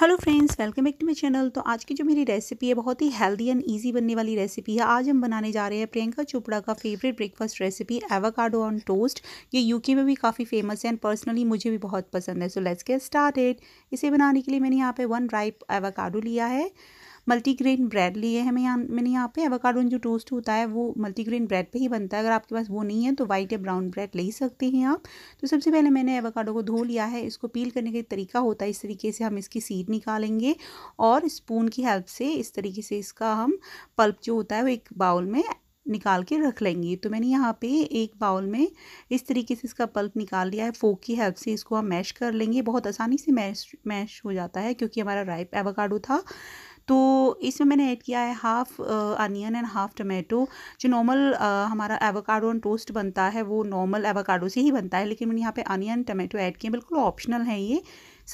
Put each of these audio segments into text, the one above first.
hello friends welcome back to my channel तो आज की जो मेरी रेसिपी है बहुत ही हेल्दी एंड इजी बनने वाली रेसिपी है आज हम बनाने जा रहे हैं प्रियंका चोपड़ा का favourite breakfast recipe avocado on toast ये यूके में भी काफ़ी फेमस है एंड पर्सनली मुझे भी बहुत पसंद है सो लेट्स गेट स्टार्टेड इसे बनाने के लिए मैंने यहाँ पे वन राइप एवाकाडो लिया है मल्टीग्रेन ब्रेड लिए हैं मैं यहाँ मैंने यहाँ पे एवोकाडोन जो टोस्ट होता है वो मल्टीग्रेन ब्रेड पे ही बनता है अगर आपके पास वो नहीं है तो वाइट या ब्राउन ब्रेड ले ही सकते हैं आप तो सबसे पहले मैंने एवोकाडो को धो लिया है इसको पील करने का तरीका होता है इस तरीके से हम इसकी सीड निकालेंगे और स्पून की हेल्प से इस तरीके से इसका हम पल्प जो होता है वो एक बाउल में निकाल के रख लेंगे तो मैंने यहाँ पे एक बाउल में इस तरीके से इसका पल्प निकाल लिया है फोक की हेल्प से इसको हम मैश कर लेंगे बहुत आसानी से मैश मैश हो जाता है क्योंकि हमारा राइप एवोकाडो था तो इसमें मैंने ऐड किया है half onion and half tomato जो नॉर्मल uh, हमारा एवोकाडो एंड टोस्ट बनता है वो नॉर्मल एवोकाडो से ही बनता है लेकिन मैंने यहाँ पे अनियन टमाटो ऐड किए बिल्कुल ऑप्शनल है ये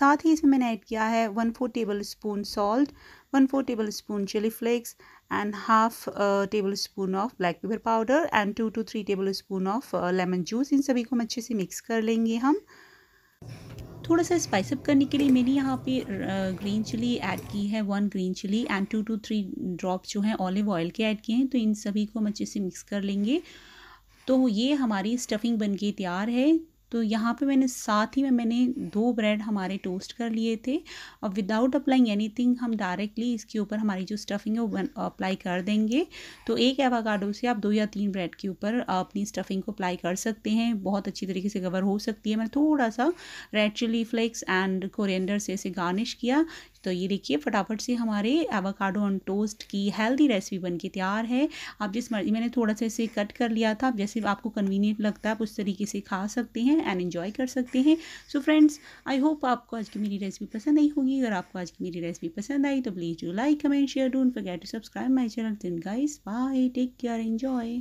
साथ ही इसमें मैंने ऐड किया है one four tablespoon salt one four tablespoon chilli flakes and half tablespoon of black pepper powder and two two three tablespoon of lemon juice इन सभी को हम अच्छे से मिक्स कर लेंगे हम थोड़ा सा स्पाइसअप करने के लिए मैंने यहाँ पे ग्रीन चिली ऐड की है one green chilli and two two three drop जो है ऑलिव ऑयल के ऐड किए हैं तो इन सभी को हम अच्छे से मिक्स कर लेंगे तो ये हमारी स्टफिंग बन के तैयार है तो यहाँ पे मैंने साथ ही में मैंने दो ब्रेड हमारे टोस्ट कर लिए थे और विदाउट अप्लाइंग एनीथिंग हम डायरेक्टली इसके ऊपर हमारी जो स्टफिंग है वो अप्लाई कर देंगे तो एक एवाकाडो से आप दो या तीन ब्रेड के ऊपर अपनी स्टफिंग को अप्लाई कर सकते हैं बहुत अच्छी तरीके से कवर हो सकती है मैंने थोड़ा सा red chilli flakes and coriander से इसे गार्निश किया तो ये देखिए फटाफट से हमारे एवाकाडो ऑन टोस्ट की हेल्दी रेसिपी बन के तैयार है आप जिस मर्जी मैंने थोड़ा सा इसे कट कर लिया था जैसे आपको कन्वीनियंट लगता है आप उस तरीके से खा सकते हैं एंड इन्जॉय कर सकते हैं सो फ्रेंड्स आई होप आपको आज की मेरी रेसिपी पसंद आई होगी अगर आपको आज की मेरी रेसिपी पसंद आई तो please do like comment share don't forget to subscribe my channel दिन guys bye take care enjoy